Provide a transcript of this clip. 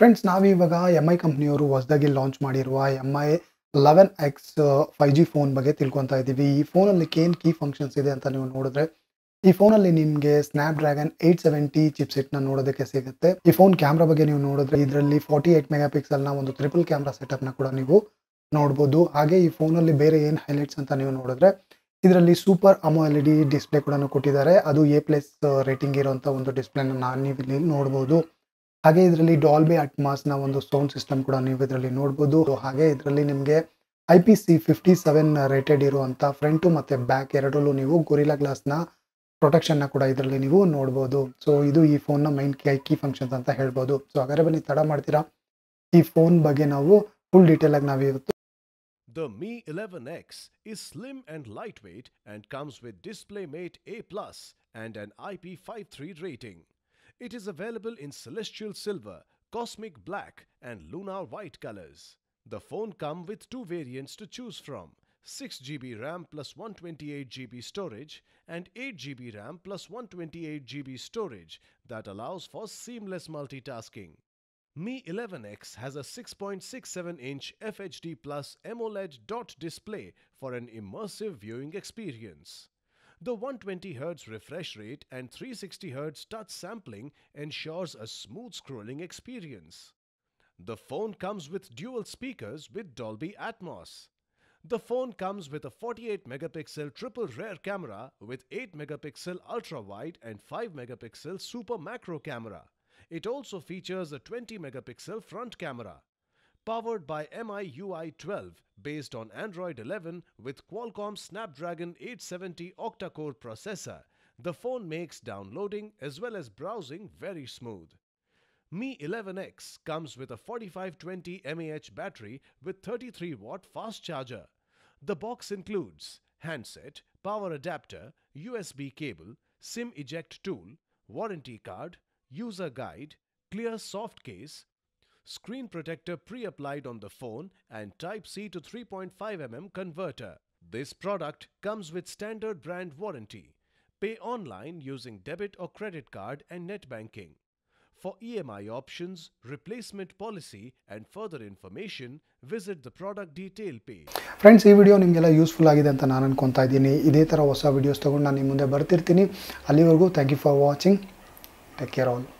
Friends ನಾವಿವಾಗ M I ಕಂಪ್ನಿಯವರು ಹೊಸದಾಗಿ launch ಮಾಡಿರುವ M I eleven X five G phone ಬಗ್ಗೆ ತಿಳ್ಕೊತಾ ಇದ್ದೀವಿ ಈ ಫೋನಲ್ಲಿ ಏನು ಕೀ ಫಂಕ್ಷನ್ಸ್ ಇದೆ ಅಂತ ನೀವು ನೋಡಿದ್ರೆ ಈ ಫೋನಲ್ಲಿ ನಿಮಗೆ ಸ್ನ್ಯಾಪ್ ಡ್ರ್ಯಾಗನ್ ಏಟ್ ಸೆವೆಂಟಿ ಚಿಪ್ಸೆಟ್ನ ನೋಡೋದಕ್ಕೆ ಸಿಗುತ್ತೆ ಈ ಫೋನ್ ಕ್ಯಾಮ್ರಾ ಬಗ್ಗೆ ನೀವು ನೋಡಿದ್ರೆ ಇದರಲ್ಲಿ ಫಾರ್ಟಿ ಏಟ್ ಮೆಗಾ ಪಿಕ್ಸೆಲ್ನ ಒಂದು ಟ್ರಿಪಲ್ ಕ್ಯಾಮ್ರಾ ಸೆಟಪ್ನ ಕೂಡ ನೀವು ನೋಡ್ಬೋದು ಹಾಗೆ ಈ ಫೋನಲ್ಲಿ ಬೇರೆ ಏನು ಹೈಲೈಟ್ಸ್ ಅಂತ ನೀವು ನೋಡಿದ್ರೆ ಇದರಲ್ಲಿ super AMOLED display ಕೂಡ ಕೊಟ್ಟಿದ್ದಾರೆ ಅದು ಎ ಪ್ಲಸ್ ರೇಟಿಂಗ್ ಇರುವಂಥ ಒಂದು ಡಿಸ್ಪ್ಲೇನ ನೀವು ಇಲ್ಲಿ ನೋಡ್ಬೋದು ಹಾಗೆ ಇದರಲ್ಲಿ ಡಾಲ್ಬಿ ಅಟ್ಮಾಸ್ ನ ಒಂದು ಸೌಂಡ್ ಸಿಸ್ಟಮ್ ಕೂಡ ನೀವು ಇದರಲ್ಲಿ ನೋಡಬಹುದು ಹಾಗೆ ಇದರಲ್ಲಿ ನಿಮಗೆ I P C fifty seven rated ಇರುವಂಥ ಫ್ರಂಟ್ ಮತ್ತೆ ಬ್ಯಾಕ್ ಎರಡರಲ್ಲೂ ನೀವು ಗೊರಿಲಾ ಪ್ರೊಟೆಕ್ಷನ್ ನ ಕೂಡ ಇದರಲ್ಲಿ ನೀವು ನೋಡಬಹುದು ಸೊ ಇದು ಈ ಫೋನ್ನ ಮೈನ್ ಕೈ ಕೀ ಫಂಕ್ಷನ್ಸ್ ಅಂತ ಹೇಳ್ಬೋದು ಸೊ ಹಾಗಾದ್ರೆ ಬನ್ನಿ ತಡ ಮಾಡ್ತೀರಾ ಈ ಫೋನ್ ಬಗ್ಗೆ ನಾವು ಫುಲ್ ಡೀಟೇಲ್ ಆಗಿ ನಾವು ಇವತ್ತು The Mi 11X is slim and lightweight and comes with DisplayMate A+ and an IP53 rating. It is available in celestial silver, cosmic black and lunar white colors. The phone come with two variants to choose from. 6GB RAM plus 128GB storage and 8GB RAM plus 128GB storage that allows for seamless multitasking. Mi 11X has a 6.67-inch FHD Plus AMOLED dot display for an immersive viewing experience. The 120Hz refresh rate and 360Hz touch sampling ensures a smooth scrolling experience. The phone comes with dual speakers with Dolby Atmos. The phone comes with a 48 megapixel triple rear camera with 8 megapixel ultra wide and 5 megapixel super macro camera. It also features a 20 megapixel front camera powered by MIUI 12 based on Android 11 with Qualcomm Snapdragon 870 octa-core processor. The phone makes downloading as well as browsing very smooth. Mi 11X comes with a 4520 mAh battery with 33 watt fast charger. The box includes handset, power adapter, USB cable, SIM eject tool, warranty card, user guide, clear soft case, screen protector pre-applied on the phone and Type-C to 3.5mm converter. This product comes with standard brand warranty. Pay online using debit or credit card and net banking. For EMI options, replacement policy and further information, visit the product detail page. Friends, ಈ video ನಿಮಗೆಲ್ಲ useful ಆಗಿದೆ ಅಂತ ನಾನು ಅನ್ಕೊತಾ ಇದ್ದೀನಿ ಇದೇ ಥರ ಹೊಸ videos ತೊಗೊಂಡು ನಾನು ನಿಮ್ಮ ಮುಂದೆ ಬರ್ತಿರ್ತೀನಿ ಅಲ್ಲಿವರೆಗೂ thank you for watching. Take care all.